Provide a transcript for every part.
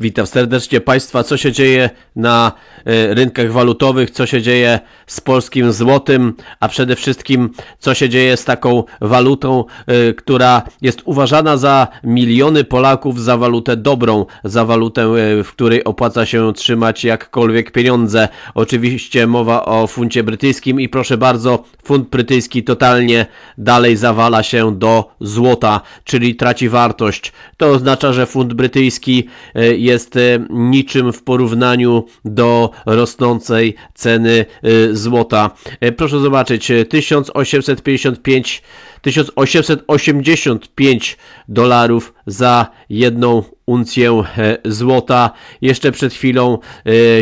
Witam serdecznie Państwa, co się dzieje na e, rynkach walutowych, co się dzieje z polskim złotym, a przede wszystkim co się dzieje z taką walutą, e, która jest uważana za miliony Polaków za walutę dobrą, za walutę, e, w której opłaca się trzymać jakkolwiek pieniądze. Oczywiście mowa o funcie brytyjskim i proszę bardzo, funt brytyjski totalnie dalej zawala się do złota, czyli traci wartość. To oznacza, że funt brytyjski jest e, niczym w porównaniu do rosnącej ceny e, złota. E, proszę zobaczyć, 1855 1885 dolarów za jedną uncję złota. Jeszcze przed chwilą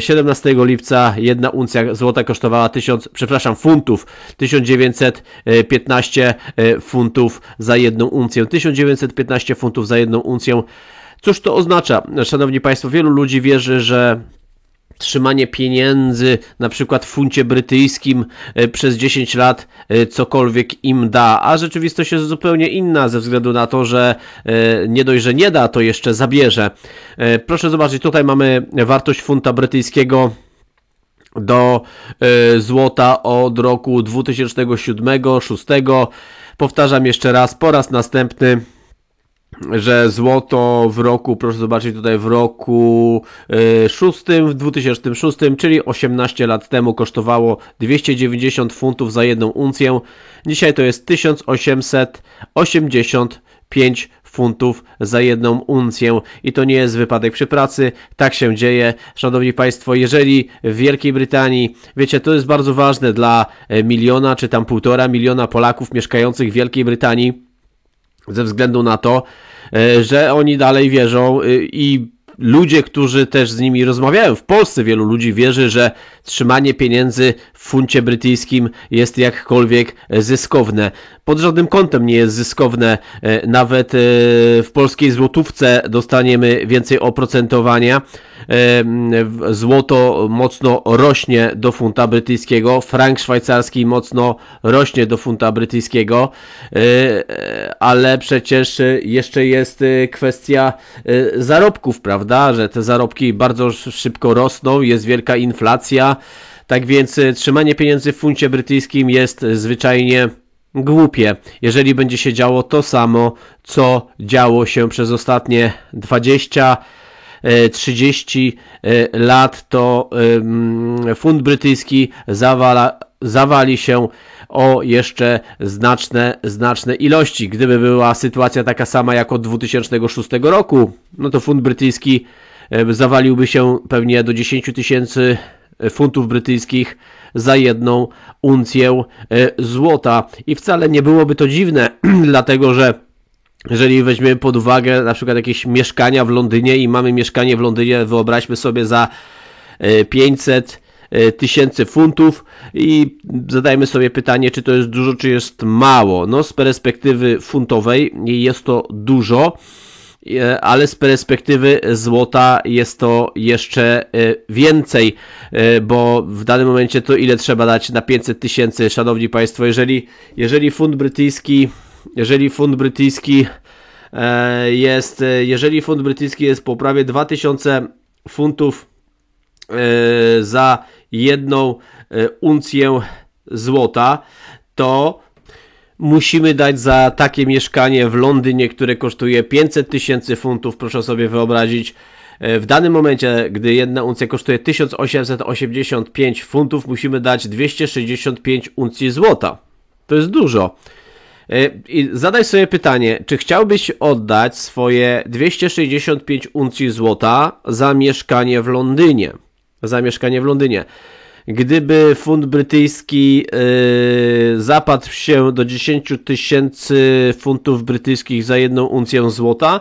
17 lipca jedna uncja złota kosztowała 1000, przepraszam, funtów 1915 funtów za jedną uncję. 1915 funtów za jedną uncję. Cóż to oznacza? Szanowni Państwo, wielu ludzi wierzy, że trzymanie pieniędzy, na przykład w funcie brytyjskim e, przez 10 lat e, cokolwiek im da, a rzeczywistość jest zupełnie inna ze względu na to, że e, nie dość, że nie da, to jeszcze zabierze. Proszę zobaczyć, tutaj mamy wartość funta brytyjskiego do złota od roku 2007-2006. Powtarzam jeszcze raz, po raz następny że złoto w roku, proszę zobaczyć tutaj, w roku e, szóstym, w 2006, czyli 18 lat temu kosztowało 290 funtów za jedną uncję. Dzisiaj to jest 1885 funtów za jedną uncję. I to nie jest wypadek przy pracy. Tak się dzieje. Szanowni Państwo, jeżeli w Wielkiej Brytanii, wiecie, to jest bardzo ważne dla e, miliona czy tam półtora miliona Polaków mieszkających w Wielkiej Brytanii, ze względu na to, e, że oni dalej wierzą e, i ludzie, którzy też z nimi rozmawiają w Polsce, wielu ludzi wierzy, że trzymanie pieniędzy w funcie brytyjskim jest jakkolwiek zyskowne. Pod żadnym kątem nie jest zyskowne. E, nawet w polskiej złotówce dostaniemy więcej oprocentowania złoto mocno rośnie do funta brytyjskiego, frank szwajcarski mocno rośnie do funta brytyjskiego, e, e, ale przecież jeszcze jest e, kwestia zarobków, prawda, że te zarobki bardzo szybko rosną, jest wielka inflacja, tak więc trzymanie pieniędzy w funcie brytyjskim jest zwyczajnie głupie, jeżeli będzie się działo to samo, co działo się przez ostatnie 20 30 e, lat to funt brytyjski zawala, zawali się o jeszcze znaczne, znaczne ilości. Gdyby była sytuacja taka sama jak od 2006 roku, no to funt brytyjski zawaliłby się pewnie do 10 tysięcy e, funtów brytyjskich za jedną uncję e, złota. I wcale nie byłoby to dziwne, dlatego że jeżeli weźmiemy pod uwagę na przykład jakieś mieszkania w Londynie i mamy mieszkanie w Londynie, wyobraźmy sobie za 500 e, e, tysięcy funtów i zadajmy sobie pytanie, czy to jest dużo, czy jest mało. No, z perspektywy funtowej jest to dużo, e, ale z perspektywy złota jest to jeszcze więcej, bo w danym momencie to ile trzeba dać na 500 tysięcy, szanowni państwo, jeżeli, jeżeli funt brytyjski E, e, jeżeli funt brytyjski jest, jeżeli fund brytyjski jest po prawie 2000 funtów e, za jedną uncję złota, to musimy dać za takie mieszkanie w Londynie, które kosztuje 500 tysięcy funtów, proszę sobie wyobrazić. W danym momencie, gdy jedna uncja kosztuje 1885 funtów, musimy dać 265 uncji złota. To jest dużo. E, I zadaj sobie pytanie, czy chciałbyś oddać swoje 265 uncji złota za mieszkanie w Londynie? Za mieszkanie w Londynie. Gdyby funt brytyjski yy, e, zapadł się do 10 tysięcy funtów brytyjskich za jedną uncję złota,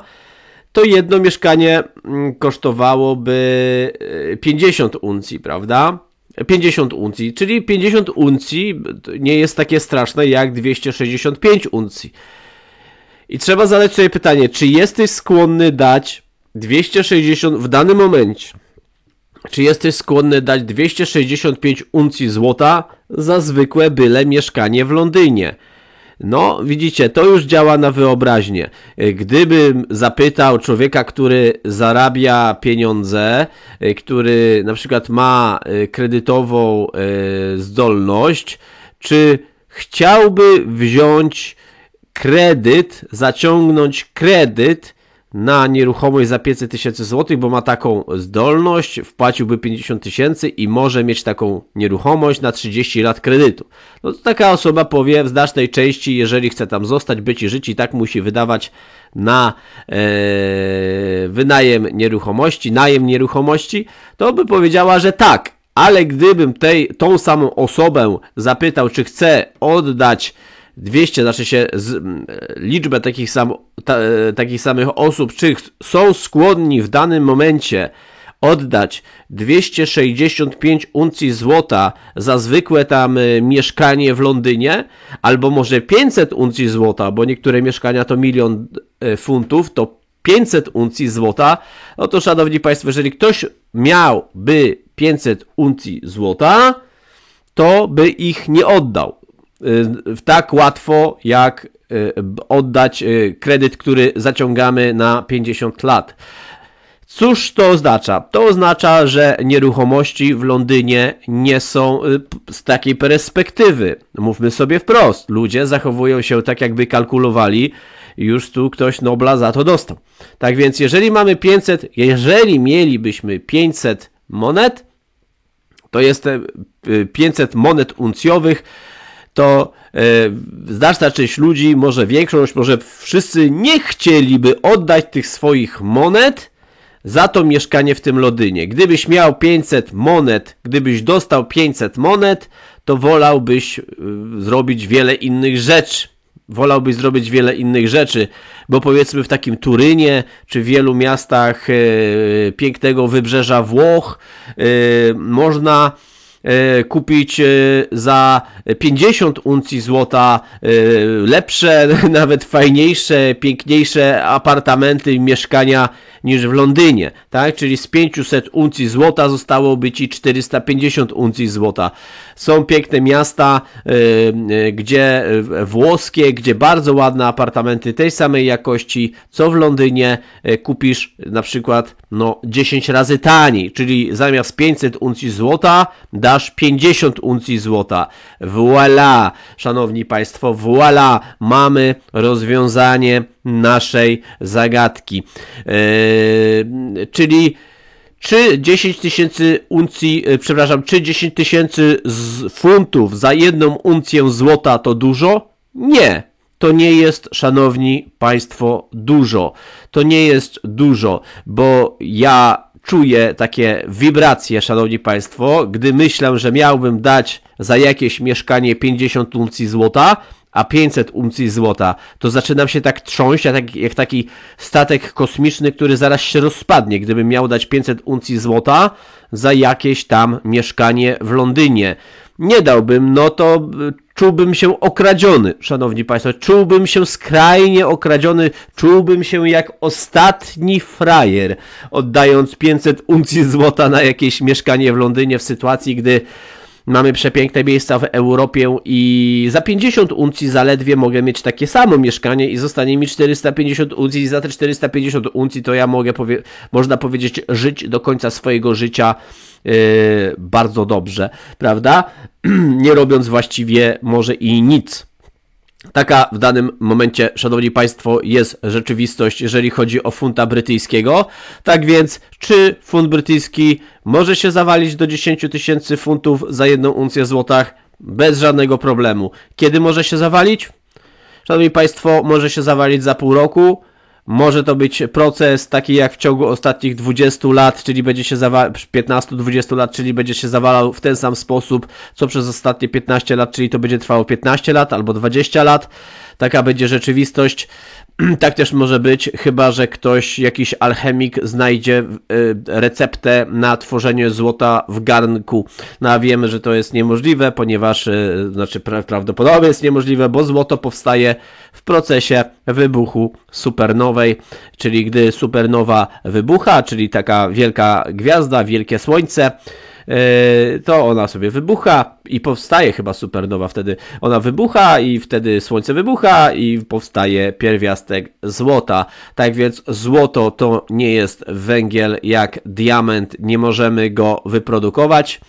to jedno mieszkanie mm, kosztowałoby 50 e, uncji, prawda? 50 uncji, czyli 50 uncji nie jest takie straszne jak 265 uncji. I trzeba zadać sobie pytanie, czy jesteś skłonny dać 260 w danym momencie, czy jesteś skłonny dać 265 uncji złota za zwykłe byle mieszkanie w Londynie? No, widzicie, to już działa na wyobraźnię. E, gdybym zapytał człowieka, który zarabia pieniądze, e, który na przykład ma e, kredytową zdolność, czy chciałby wziąć kredyt, zaciągnąć kredyt na nieruchomość za 500 tysięcy złotych, bo ma taką zdolność, wpłaciłby 50 tysięcy i może mieć taką nieruchomość na 30 lat kredytu. No to taka osoba powie w znacznej części, jeżeli chce tam zostać, być i żyć i tak musi wydawać na e, wynajem nieruchomości, najem nieruchomości, to by powiedziała, że tak, ale gdybym tej, tą samą osobę zapytał, czy chce oddać 200, znaczy się z, liczbę takich, sam, ta, e, takich samych osób, czy są skłonni w danym momencie oddać 265 uncji złota za zwykłe tam e, mieszkanie w Londynie, albo może 500 uncji złota, bo niektóre mieszkania to milion e, funtów, to 500 uncji złota, no to szanowni Państwo, jeżeli ktoś miałby 500 uncji złota, to by ich nie oddał. Y, tak łatwo jak y, oddać y, kredyt, który zaciągamy na 50 lat. Cóż to oznacza? To oznacza, że nieruchomości w Londynie nie są z takiej perspektywy. Mówmy sobie wprost, ludzie zachowują się tak, jakby kalkulowali, już tu ktoś Nobla za to dostał. Tak więc, jeżeli mamy 500, jeżeli mielibyśmy 500 monet, to jest 500 monet uncjowych, to e, znaczna część ludzi, może większość, może wszyscy nie chcieliby oddać tych swoich monet za to mieszkanie w tym lodynie. Gdybyś miał 500 monet, gdybyś dostał 500 monet, to wolałbyś e, zrobić wiele innych rzeczy. Wolałbyś zrobić wiele innych rzeczy, bo powiedzmy w takim Turynie czy w wielu miastach e, pięknego wybrzeża Włoch można E, kupić e, za 50 uncji złota e, lepsze, nawet fajniejsze, piękniejsze apartamenty i mieszkania niż w Londynie, tak? Czyli z 500 uncji złota zostałoby ci 450 uncji złota. Są piękne miasta, gdzie włoskie, gdzie bardzo ładne apartamenty tej samej jakości, co w Londynie kupisz na przykład no 10 razy taniej, czyli zamiast 500 uncji złota da aż 50 uncji złota. Voilà, szanowni państwo, voilà, mamy rozwiązanie naszej zagadki. Yy, czyli czy 10 tysięcy uncji, yy, przepraszam, czy 10 tysięcy funtów za jedną uncję złota to dużo? Nie, to nie jest, szanowni państwo, dużo. To nie jest dużo, bo ja czuję takie wibracje, szanowni państwo, gdy myślę, że miałbym dać za jakieś mieszkanie 50 uncji złota, a 500 uncji złota, to zaczynam się tak trząść, jak, jak taki statek kosmiczny, który zaraz się rozpadnie, gdybym miał dać 500 uncji złota za jakieś tam mieszkanie w Londynie. Nie dałbym, no to czułbym się okradziony, szanowni państwo. Czułbym się skrajnie okradziony, czułbym się jak ostatni frajer, oddając 500 uncji złota na jakieś mieszkanie w Londynie w sytuacji, gdy Mamy przepiękne miejsca w Europie i za 50 uncji zaledwie mogę mieć takie samo mieszkanie i zostanie mi 450 uncji i za te 450 uncji to ja mogę, powie można powiedzieć, żyć do końca swojego życia yy, bardzo dobrze, prawda? Nie robiąc właściwie może i nic. Taka w danym momencie, szanowni państwo, jest rzeczywistość, jeżeli chodzi o funta brytyjskiego. Tak więc, czy funt brytyjski może się zawalić do 10 tysięcy funtów za jedną uncję złotach? Bez żadnego problemu. Kiedy może się zawalić? Szanowni Państwo, może się zawalić za pół roku, może to być proces taki jak w ciągu ostatnich 20 lat, czyli będzie się zawalał, 15-20 lat, czyli będzie się zawalał w ten sam sposób, co przez ostatnie 15 lat, czyli to będzie trwało 15 lat albo 20 lat. Taka będzie rzeczywistość. Tak też może być, chyba że ktoś, jakiś alchemik znajdzie y, receptę na tworzenie złota w garnku. No a wiemy, że to jest niemożliwe, ponieważ, y, znaczy prawdopodobnie jest niemożliwe, bo złoto powstaje w procesie wybuchu supernowej, czyli gdy supernowa wybucha, czyli taka wielka gwiazda, wielkie słońce, E, to ona sobie wybucha i powstaje chyba supernowa wtedy. Ona wybucha i wtedy słońce wybucha i powstaje pierwiastek złota. Tak więc złoto to nie jest węgiel jak diament, nie możemy go wyprodukować.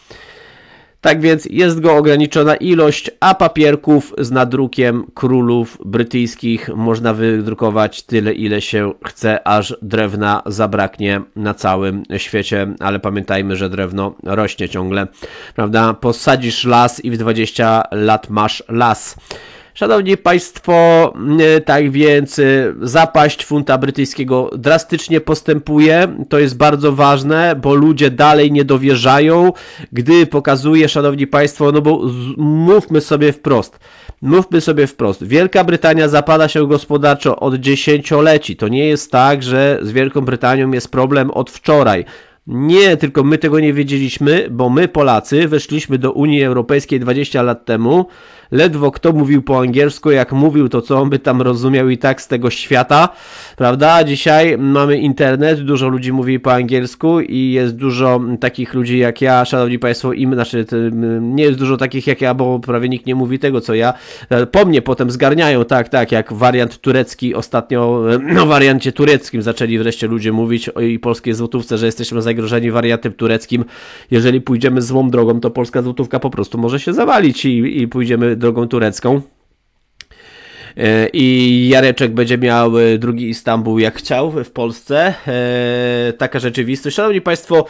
Tak więc jest go ograniczona ilość, a papierków z nadrukiem królów brytyjskich można wydrukować tyle, ile się chce, aż drewna zabraknie na całym świecie. Ale pamiętajmy, że drewno rośnie ciągle, prawda? Posadzisz las i w 20 lat masz las. Szanowni Państwo, y, tak więc y, zapaść funta brytyjskiego drastycznie postępuje. To jest bardzo ważne, bo ludzie dalej nie dowierzają, gdy pokazuje, Szanowni Państwo, no bo mówmy sobie wprost. Mówmy sobie wprost. Wielka Brytania zapada się gospodarczo od dziesięcioleci. To nie jest tak, że z Wielką Brytanią jest problem od wczoraj. Nie, tylko my tego nie wiedzieliśmy, bo my Polacy weszliśmy do Unii Europejskiej 20 lat temu. Ledwo kto mówił po angielsku, jak mówił to, co on by tam rozumiał i tak z tego świata, prawda? Dzisiaj mamy internet, dużo ludzi mówi po angielsku i jest dużo takich ludzi jak ja, szanowni państwo, im, znaczy nie jest dużo takich jak ja, bo prawie nikt nie mówi tego, co ja. E, po mnie potem zgarniają, tak, tak, jak wariant turecki ostatnio, e, o no, wariancie tureckim zaczęli wreszcie ludzie mówić i polskie złotówce, że jesteśmy za zagrożeni wariatem tureckim. Jeżeli pójdziemy złą drogą, to polska złotówka po prostu może się zawalić i, i pójdziemy drogą turecką e, i Jareczek będzie miał e, drugi Istanbul jak chciał w Polsce. E, taka rzeczywistość. Szanowni Państwo,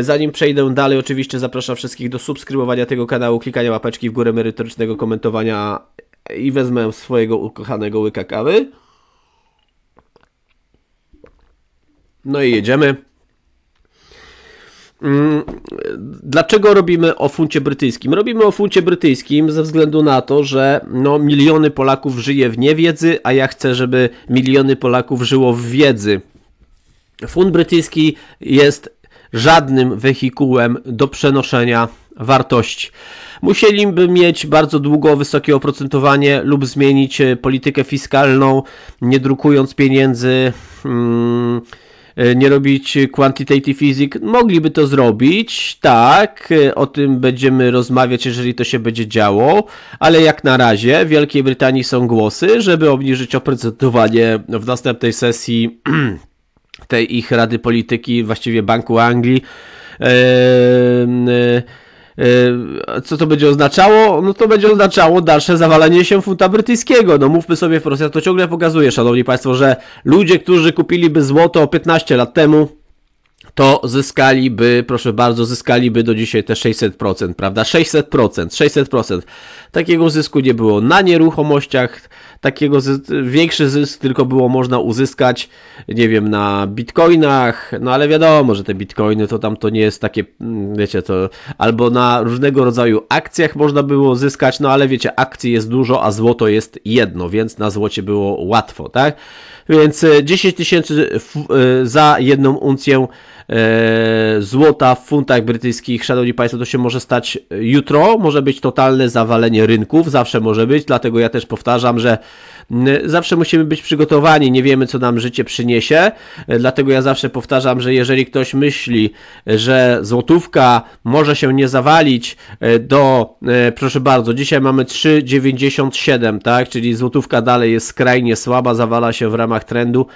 zanim przejdę dalej, oczywiście zapraszam wszystkich do subskrybowania tego kanału, klikania łapeczki w górę, merytorycznego komentowania i wezmę swojego ukochanego łyka kawy. No i jedziemy. Mm, dlaczego robimy o funcie brytyjskim? Robimy o funcie brytyjskim ze względu na to, że no, miliony Polaków żyje w niewiedzy, a ja chcę, żeby miliony Polaków żyło w wiedzy. Fund brytyjski jest żadnym wehikułem do przenoszenia wartości. Musieliby mieć bardzo długo wysokie oprocentowanie lub zmienić e, politykę fiskalną, nie drukując pieniędzy. Hmm, E, nie robić quantitative physics. Mogliby to zrobić, tak, e, o tym będziemy rozmawiać, jeżeli to się będzie działo, ale jak na razie w Wielkiej Brytanii są głosy, żeby obniżyć oprocentowanie w następnej sesji tej ich Rady Polityki, właściwie Banku Anglii. Yy, yy E, co to będzie oznaczało? No to będzie oznaczało dalsze zawalenie się funta brytyjskiego. No mówmy sobie wprost, ja to ciągle pokazuję, szanowni państwo, że ludzie, którzy kupiliby złoto 15 lat temu, to zyskaliby, proszę bardzo, zyskaliby do dzisiaj te 600%, prawda? 600%, 600%. Takiego zysku nie było na nieruchomościach, takiego większy zysk tylko było można uzyskać, nie wiem, na bitcoinach, no ale wiadomo, że te bitcoiny to tam to nie jest takie, mm, wiecie, to albo na różnego rodzaju akcjach można było zyskać, no ale wiecie, akcji jest dużo, a złoto jest jedno, więc na złocie było łatwo, tak? Więc 10 e, tysięcy e, za jedną uncję e, złota w funtach brytyjskich, szanowni państwo, to się może stać jutro, może być totalne zawalenie rynków, zawsze może być, dlatego ja też powtarzam, że Zawsze musimy być przygotowani, nie wiemy co nam życie przyniesie, e, dlatego ja zawsze powtarzam, że jeżeli ktoś myśli, że złotówka może się nie zawalić e, do, e, proszę bardzo, dzisiaj mamy 3,97, tak, czyli złotówka dalej jest skrajnie słaba, zawala się w ramach trendu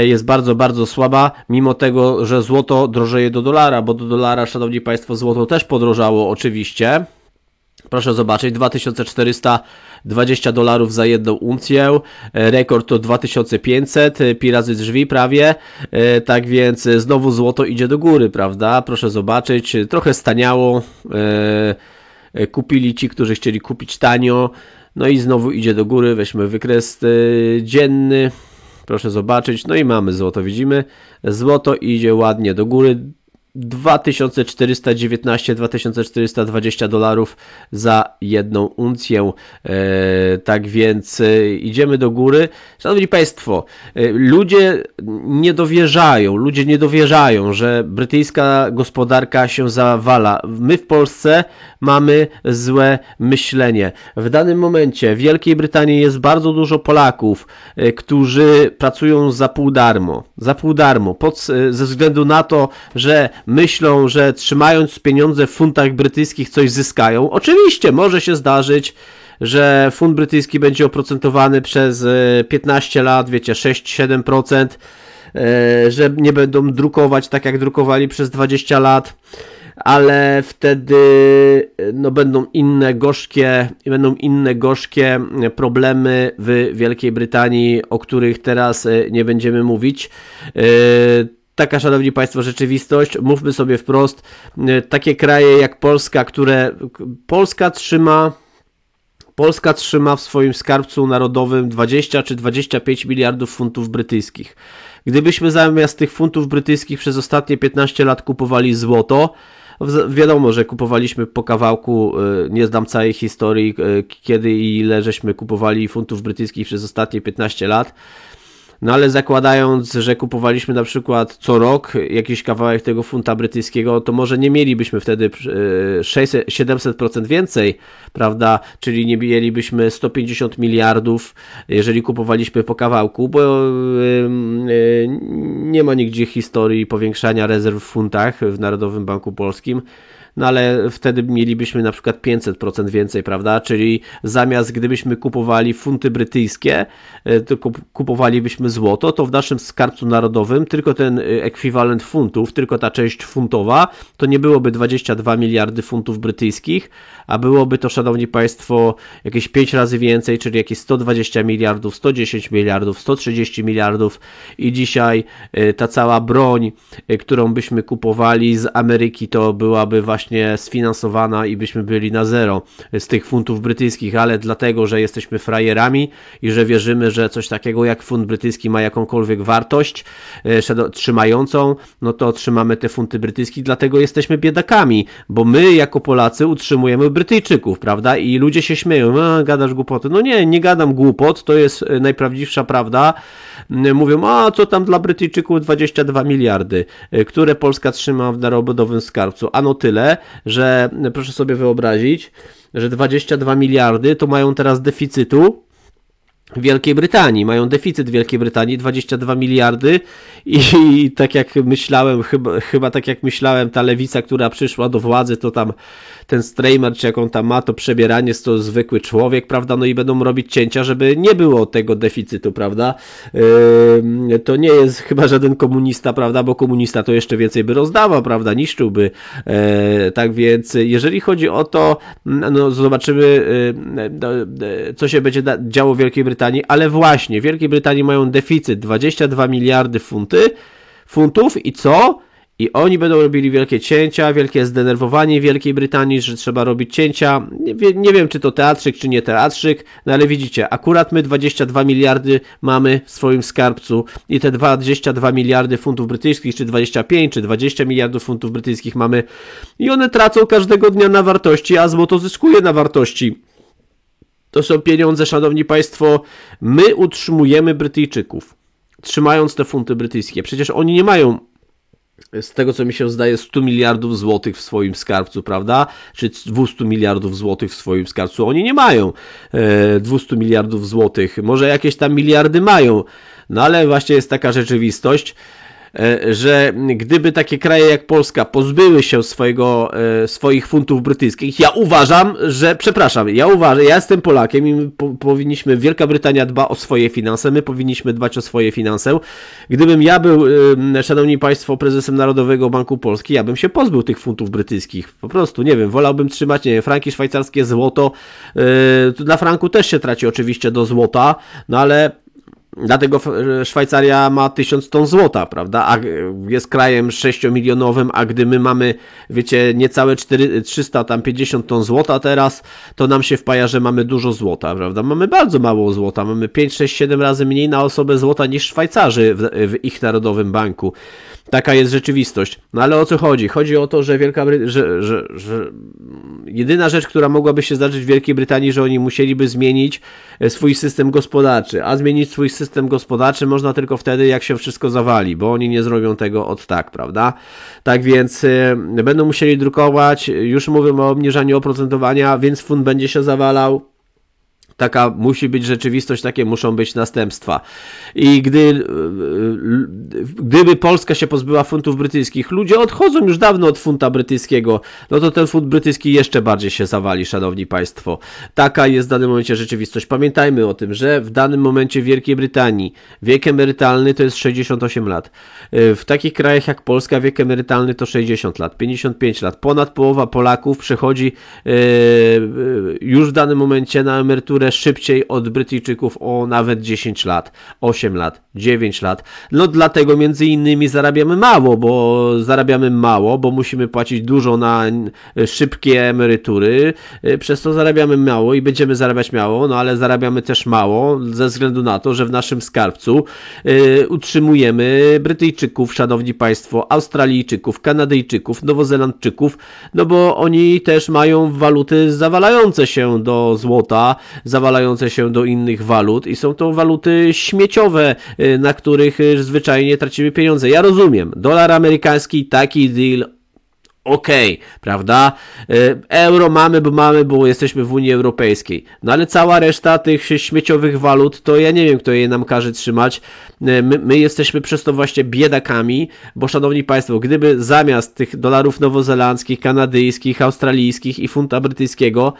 jest bardzo, bardzo słaba, mimo tego, że złoto drożeje do dolara, bo do dolara, szanowni Państwo, złoto też podrożało oczywiście. Proszę zobaczyć, 2400 20 dolarów za jedną uncję, e, rekord to 2500, e, pi razy drzwi prawie, e, tak więc znowu złoto idzie do góry, prawda? Proszę zobaczyć, trochę staniało, kupili ci, którzy chcieli kupić tanio, no i znowu idzie do góry, weźmy wykres dzienny, proszę zobaczyć, no i mamy złoto, widzimy, złoto idzie ładnie do góry, 2419-2420 dolarów za jedną uncję. E, tak więc e, idziemy do góry. Szanowni Państwo, e, ludzie nie dowierzają, ludzie nie dowierzają, że brytyjska gospodarka się zawala. My w Polsce mamy złe myślenie. W danym momencie w Wielkiej Brytanii jest bardzo dużo Polaków, którzy pracują za pół darmo. Za pół darmo, pod, ze względu na to, że myślą, że trzymając pieniądze w funtach brytyjskich coś zyskają. Oczywiście może się zdarzyć, że funt brytyjski będzie oprocentowany przez 15 e, lat, wiecie, 6-7%, e, że nie będą drukować tak jak drukowali przez 20 lat ale wtedy e, no, będą inne gorzkie będą inne gorzkie problemy w Wielkiej Brytanii, o których teraz nie będziemy mówić taka, szanowni państwo, rzeczywistość. Mówmy sobie wprost, y, takie kraje jak Polska, które Polska trzyma Polska trzyma w swoim skarbcu narodowym 20 czy 25 miliardów funtów brytyjskich. Gdybyśmy zamiast tych funtów brytyjskich przez ostatnie 15 lat kupowali złoto, wiadomo, że kupowaliśmy po kawałku, y, nie znam całej historii, y, kiedy i ile żeśmy kupowali funtów brytyjskich przez ostatnie 15 lat, no ale zakładając, że kupowaliśmy na przykład co rok jakiś kawałek tego funta brytyjskiego, to może nie mielibyśmy wtedy 600, e, 700% więcej, prawda? Czyli nie mielibyśmy 150 miliardów, jeżeli kupowaliśmy po kawałku, bo e, e, nie ma nigdzie historii powiększania rezerw w funtach w Narodowym Banku Polskim no ale wtedy mielibyśmy na przykład 500% więcej, prawda? Czyli zamiast gdybyśmy kupowali funty brytyjskie, e, to kupowalibyśmy złoto, to w naszym skarbcu narodowym tylko ten e, ekwiwalent funtów, tylko ta część funtowa, to nie byłoby 22 miliardy funtów brytyjskich, a byłoby to, szanowni państwo, jakieś 5 razy więcej, czyli jakieś 120 miliardów, 110 miliardów, 130 miliardów i dzisiaj e, ta cała broń, którą byśmy kupowali z Ameryki, to byłaby właśnie właśnie sfinansowana i byśmy byli na zero z tych funtów brytyjskich, ale dlatego, że jesteśmy frajerami i że wierzymy, że coś takiego jak funt brytyjski ma jakąkolwiek wartość e, trzymającą, no to trzymamy te funty brytyjskie, dlatego jesteśmy biedakami, bo my jako Polacy utrzymujemy Brytyjczyków, prawda? I ludzie się śmieją, a, gadasz głupoty. No nie, nie gadam głupot, to jest e, najprawdziwsza prawda. Mówią, a co tam dla Brytyjczyków 22 miliardy, e, które Polska trzyma w narodowym skarbcu, ano tyle, że proszę sobie wyobrazić, że 22 miliardy to mają teraz deficytu Wielkiej Brytanii. Mają deficyt Wielkiej Brytanii 22 miliardy i, i tak jak myślałem, chyba, chyba, tak jak myślałem, ta lewica, która przyszła do władzy, to tam ten streamer, czy jaką tam ma, to przebieranie jest to zwykły człowiek, prawda? No i będą robić cięcia, żeby nie było tego deficytu, prawda? Yy, to nie jest chyba żaden komunista, prawda? Bo komunista to jeszcze więcej by rozdawał, prawda? Niszczyłby. Yy, tak więc, jeżeli chodzi o to, no zobaczymy, yy, co się będzie działo w Wielkiej Brytanii Brytanii, ale właśnie w Wielkiej Brytanii mają deficyt 22 miliardy funty, funtów i co? I oni będą robili wielkie cięcia, wielkie zdenerwowanie Wielkiej Brytanii, że trzeba robić cięcia. Nie, nie, wiem, czy to teatrzyk, czy nie teatrzyk, no ale widzicie, akurat my 22 miliardy mamy w swoim skarbcu i te 22 miliardy funtów brytyjskich, czy 25, czy 20 miliardów funtów brytyjskich mamy i one tracą każdego dnia na wartości, a złoto zyskuje na wartości. To są pieniądze, szanowni państwo. My utrzymujemy Brytyjczyków, trzymając te funty brytyjskie. Przecież oni nie mają z tego co mi się zdaje 100 miliardów złotych w swoim skarbcu, prawda? Czy 200 miliardów złotych w swoim skarbcu. Oni nie mają 200 e, miliardów złotych, może jakieś tam miliardy mają, no ale właśnie jest taka rzeczywistość. E, że gdyby takie kraje jak Polska pozbyły się swojego, e, swoich funtów brytyjskich, ja uważam, że, przepraszam, ja uważam, ja jestem Polakiem i my po, powinniśmy, Wielka Brytania dba o swoje finanse, my powinniśmy dbać o swoje finanse. Gdybym ja był, e, szanowni państwo, prezesem Narodowego Banku Polski, ja bym się pozbył tych funtów brytyjskich. Po prostu, nie wiem, wolałbym trzymać, nie wiem, franki szwajcarskie, złoto. Na franku też się traci oczywiście do złota, no ale Dlatego e, Szwajcaria ma 1000 ton złota, prawda? A jest krajem 6-milionowym, a gdy my mamy, wiecie, niecałe 4, 300, tam 50 ton złota teraz, to nam się wpaja, że mamy dużo złota, prawda? Mamy bardzo mało złota, mamy 5, 6, 7 razy mniej na osobę złota niż Szwajcarzy w, w ich Narodowym Banku taka jest rzeczywistość. No ale o co chodzi? Chodzi o to, że Wielka Brytania, że, że, że, jedyna rzecz, która mogłaby się zdarzyć w Wielkiej Brytanii, że oni musieliby zmienić e, swój system gospodarczy, a zmienić swój system gospodarczy można tylko wtedy, jak się wszystko zawali, bo oni nie zrobią tego od tak, prawda? Tak więc e, będą musieli drukować, e, już mówią o obniżaniu oprocentowania, więc fund będzie się zawalał, Taka musi być rzeczywistość, takie muszą być następstwa. I gdy, e, e, gdyby Polska się pozbyła funtów brytyjskich, ludzie odchodzą już dawno od funta brytyjskiego, no to ten funt brytyjski jeszcze bardziej się zawali, szanowni państwo. Taka jest w danym momencie rzeczywistość. Pamiętajmy o tym, że w danym momencie w Wielkiej Brytanii wiek emerytalny to jest 68 lat. E, w takich krajach jak Polska wiek emerytalny to 60 lat, 55 lat. Ponad połowa Polaków przechodzi już w danym momencie na emeryturę szybciej od Brytyjczyków o nawet 10 lat, 8 lat, 9 lat. No dlatego między innymi zarabiamy mało, bo zarabiamy mało, bo musimy płacić dużo na szybkie emerytury, y, przez to zarabiamy mało i będziemy zarabiać mało, no ale zarabiamy też mało ze względu na to, że w naszym skarbcu yy, utrzymujemy Brytyjczyków, szanowni państwo, Australijczyków, Kanadyjczyków, Nowozelandczyków, no bo oni też mają waluty zawalające się do złota, za zawalające się do innych walut i są to waluty śmieciowe, y, na których y, zwyczajnie tracimy pieniądze. Ja rozumiem, dolar amerykański, taki deal, OK, prawda? Y, euro mamy, bo mamy, bo jesteśmy w Unii Europejskiej. No ale cała reszta tych śmieciowych walut, to ja nie wiem, kto je nam każe trzymać. My, my jesteśmy przez to właśnie biedakami, bo szanowni Państwo, gdyby zamiast tych dolarów nowozelandzkich, kanadyjskich, australijskich i funta brytyjskiego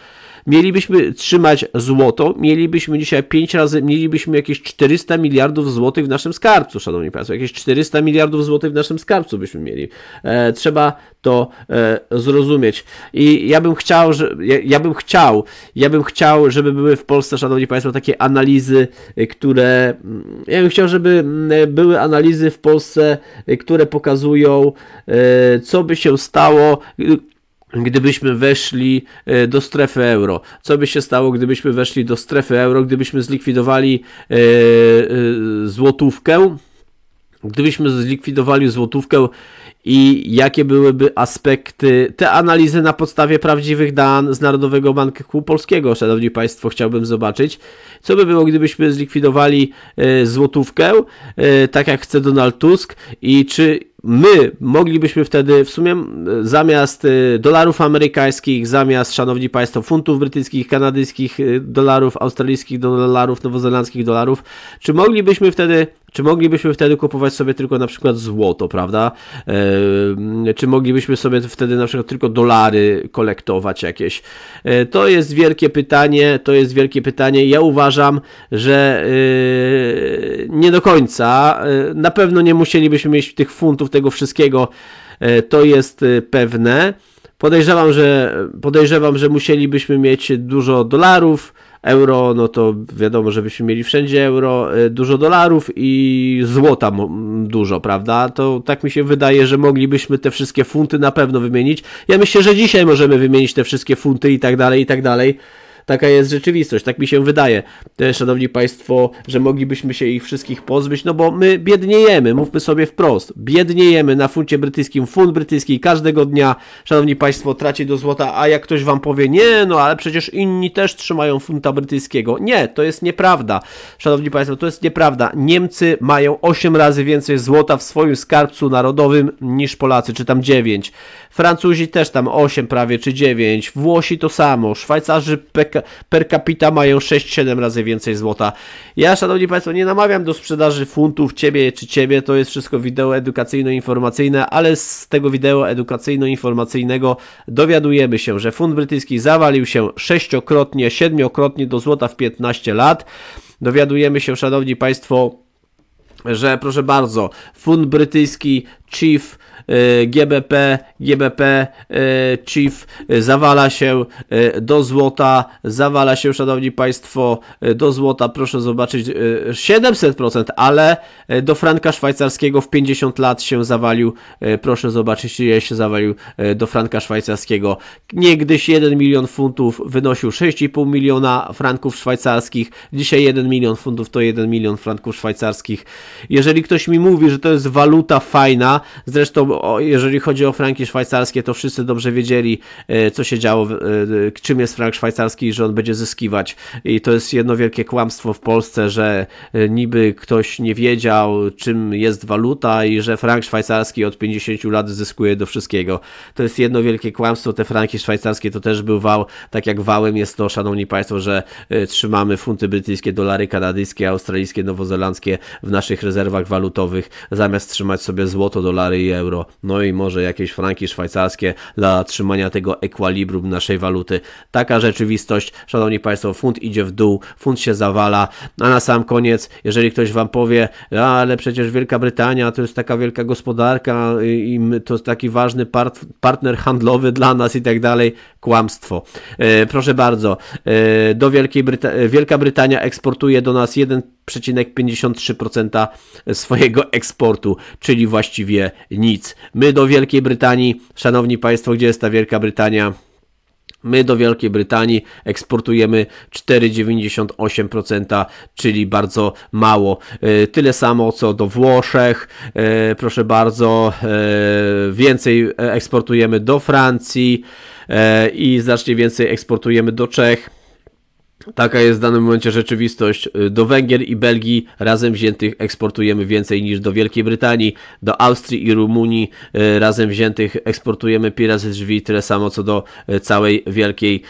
mielibyśmy trzymać złoto, mielibyśmy dzisiaj 5 razy, mielibyśmy jakieś 400 miliardów złotych w naszym skarbcu, szanowni państwo, jakieś 400 miliardów złotych w naszym skarbcu byśmy mieli. E, trzeba to e, zrozumieć. I ja bym chciał, że, ja, ja, bym chciał, ja bym chciał, żeby były w Polsce, szanowni państwo, takie analizy, e, które, mm, ja bym chciał, żeby mm, były analizy w Polsce, e, które pokazują, e, co by się stało, gdybyśmy weszli e, do strefy euro. Co by się stało, gdybyśmy weszli do strefy euro, gdybyśmy zlikwidowali e, e, złotówkę? Gdybyśmy zlikwidowali złotówkę i jakie byłyby aspekty, te analizy na podstawie prawdziwych danych z Narodowego Banku Polskiego, szanowni państwo, chciałbym zobaczyć. Co by było, gdybyśmy zlikwidowali złotówkę, tak jak chce Donald Tusk i czy my moglibyśmy wtedy w sumie zamiast y, dolarów amerykańskich, zamiast, szanowni państwo, funtów brytyjskich, kanadyjskich y, dolarów, australijskich dolarów, nowozelandzkich dolarów, czy moglibyśmy wtedy czy moglibyśmy wtedy kupować sobie tylko na przykład złoto, prawda? E, czy moglibyśmy sobie wtedy na przykład tylko dolary kolektować jakieś? E, to jest wielkie pytanie, to jest wielkie pytanie. Ja uważam, że e, nie do końca. Na pewno nie musielibyśmy mieć tych funtów, tego wszystkiego. To jest pewne. Podejrzewam, że podejrzewam, że musielibyśmy mieć dużo dolarów, euro, no to wiadomo, żebyśmy mieli wszędzie euro, e, dużo dolarów i złota dużo, prawda? To tak mi się wydaje, że moglibyśmy te wszystkie funty na pewno wymienić. Ja myślę, że dzisiaj możemy wymienić te wszystkie funty i tak dalej, i tak dalej taka jest rzeczywistość, tak mi się wydaje, e, szanowni państwo, że moglibyśmy się ich wszystkich pozbyć, no bo my biedniejemy, mówmy sobie wprost, biedniejemy na funcie brytyjskim, funt brytyjski każdego dnia, szanowni państwo, traci do złota, a jak ktoś wam powie, nie, no ale przecież inni też trzymają funta brytyjskiego. Nie, to jest nieprawda, szanowni państwo, to jest nieprawda. Niemcy mają 8 razy więcej złota w swoim skarbcu narodowym niż Polacy, czy tam 9. Francuzi też tam 8 prawie, czy 9. Włosi to samo, Szwajcarzy PK per capita mają 6-7 razy więcej złota. Ja, szanowni Państwo, nie namawiam do sprzedaży funtów ciebie czy ciebie, to jest wszystko wideo edukacyjno-informacyjne, ale z tego wideo edukacyjno-informacyjnego dowiadujemy się, że funt brytyjski zawalił się sześciokrotnie, siedmiokrotnie do złota w 15 lat. Dowiadujemy się, szanowni Państwo, że proszę bardzo, fund brytyjski Chief Y, GBP, GBP y, Chief y, zawala się do złota, zawala się, szanowni państwo, do złota, proszę zobaczyć, 700%, ale do franka szwajcarskiego w 50 lat się zawalił, proszę zobaczyć, ile się zawalił do franka szwajcarskiego. Niegdyś 1 milion funtów wynosił 6,5 miliona franków szwajcarskich, dzisiaj 1 milion funtów to 1 milion franków szwajcarskich. Jeżeli ktoś mi mówi, że to jest waluta fajna, zresztą o, jeżeli chodzi o franki szwajcarskie, to wszyscy dobrze wiedzieli, e, co się działo, e, e, czym jest frank szwajcarski i że on będzie zyskiwać. I to jest jedno wielkie kłamstwo w Polsce, że niby ktoś nie wiedział, czym jest waluta i że frank szwajcarski od 50 lat zyskuje do wszystkiego. To jest jedno wielkie kłamstwo. Te franki szwajcarskie to też był wał, tak jak wałem jest to, szanowni państwo, że trzymamy funty brytyjskie, dolary kanadyjskie, australijskie, nowozelandzkie w naszych rezerwach walutowych, zamiast trzymać sobie złoto, dolary i euro no i może jakieś franki szwajcarskie dla trzymania tego ekwilibrum naszej waluty. Taka rzeczywistość, szanowni państwo, funt idzie w dół, funt się zawala, a na sam koniec, jeżeli ktoś wam powie, ale przecież Wielka Brytania to jest taka wielka gospodarka i to jest taki ważny part, partner handlowy dla nas i tak dalej, kłamstwo. E, proszę bardzo, e, do Wielkiej Bryta Wielka Brytania eksportuje do nas jeden 0,53% swojego eksportu, czyli właściwie nic. My do Wielkiej Brytanii, szanowni państwo, gdzie jest ta Wielka Brytania? My do Wielkiej Brytanii eksportujemy 4,98%, czyli bardzo mało. E, tyle samo co do Włoszech, e, proszę bardzo, e, więcej eksportujemy do Francji i znacznie więcej eksportujemy do Czech Taka jest w danym momencie rzeczywistość. Y, do Węgier i Belgii razem wziętych eksportujemy więcej niż do Wielkiej Brytanii, do Austrii i Rumunii y, razem wziętych eksportujemy pira ze drzwi, tyle samo co do y, całej Wielkiej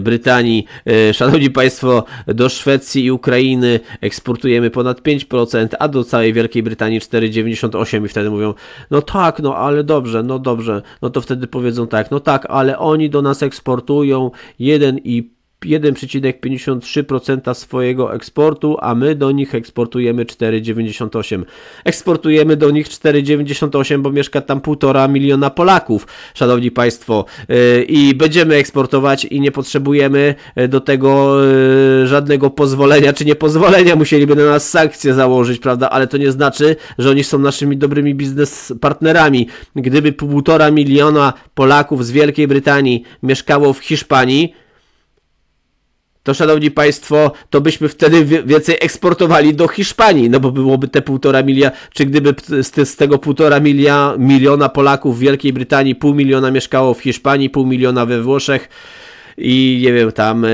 Brytanii. Szanowni Państwo, do Szwecji i Ukrainy eksportujemy ponad 5%, a do całej Wielkiej Brytanii 4,98% i wtedy mówią, no tak, no ale dobrze, no dobrze, no to wtedy powiedzą tak, no tak, ale oni do nas eksportują 1,5 1,53% swojego eksportu, a my do nich eksportujemy 4,98. Eksportujemy do nich 4,98, bo mieszka tam półtora miliona Polaków, szanowni państwo, y, i będziemy eksportować i nie potrzebujemy y, do tego y, żadnego pozwolenia, czy nie pozwolenia, musieliby na nas sankcje założyć, prawda, ale to nie znaczy, że oni są naszymi dobrymi biznes partnerami. Gdyby półtora miliona Polaków z Wielkiej Brytanii mieszkało w Hiszpanii, to szanowni państwo, to byśmy wtedy więcej eksportowali do Hiszpanii, no bo byłoby te półtora milia, czy gdyby z, tego półtora miliona Polaków w Wielkiej Brytanii pół miliona mieszkało w Hiszpanii, pół miliona we Włoszech, i nie wiem, tam e,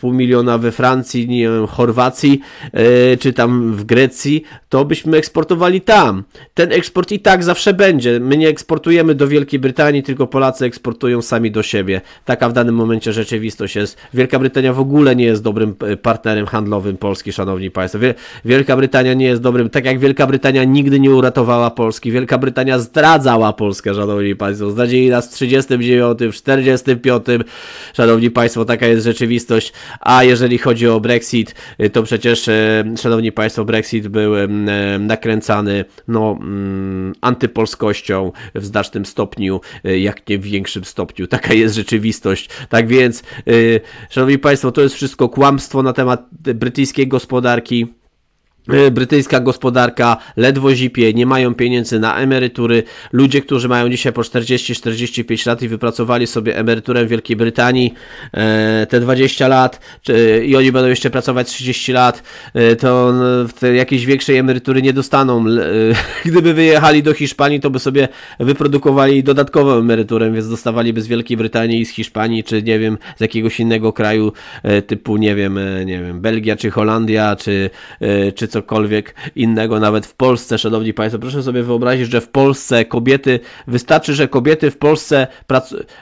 pół miliona we Francji, nie wiem, Chorwacji, e, czy tam w Grecji, to byśmy eksportowali tam. Ten eksport i tak zawsze będzie. My nie eksportujemy do Wielkiej Brytanii, tylko Polacy eksportują sami do siebie. Taka w danym momencie rzeczywistość jest. Wielka Brytania w ogóle nie jest dobrym e, partnerem handlowym Polski, szanowni państwo. Wielka Brytania nie jest dobrym, tak jak Wielka Brytania nigdy nie uratowała Polski. Wielka Brytania zdradzała Polskę, szanowni państwo. Zdradzili nas w 39, w 45, szanowni szanowni państwo, taka jest rzeczywistość. A jeżeli chodzi o Brexit, y, to przecież, y, szanowni państwo, Brexit był nakręcany no, mm, antypolskością w znacznym stopniu, y, jak nie w większym stopniu. Taka jest rzeczywistość. Tak więc, szanowni państwo, to jest wszystko kłamstwo na temat brytyjskiej gospodarki E, brytyjska gospodarka ledwo zipie, nie mają pieniędzy na emerytury. Ludzie, którzy mają dzisiaj po 40-45 lat i wypracowali sobie emeryturę w Wielkiej Brytanii e, te 20 lat czy, i oni będą jeszcze pracować 30 lat, e, to jakiejś większej emerytury nie dostaną. Gdyby wyjechali do Hiszpanii, to by sobie wyprodukowali dodatkową emeryturę, więc dostawaliby z Wielkiej Brytanii i z Hiszpanii, czy nie wiem, z jakiegoś innego kraju typu, nie wiem, nie wiem, Belgia, czy Holandia, czy, czy co cokolwiek innego, nawet w Polsce, szanowni państwo. Proszę sobie wyobrazić, że w Polsce kobiety, wystarczy, że kobiety w Polsce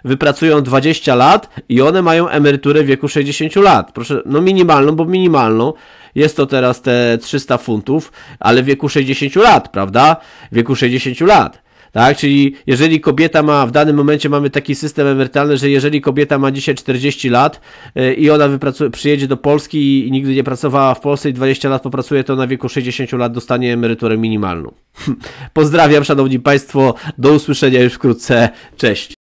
wypracują 20 lat i one mają emeryturę w wieku 60 lat. Proszę, no minimalną, bo minimalną. Jest to teraz te 300 funtów, ale w wieku 60 lat, prawda? W wieku 60 lat. Tak? Czyli jeżeli kobieta ma, w danym momencie mamy taki system emerytalny, że jeżeli kobieta ma dzisiaj 40 lat e, i ona przyjedzie do Polski i nigdy nie pracowała w Polsce i 20 lat popracuje, to na wieku 60 lat dostanie emeryturę minimalną. Pozdrawiam, szanowni państwo, do usłyszenia już wkrótce, cześć.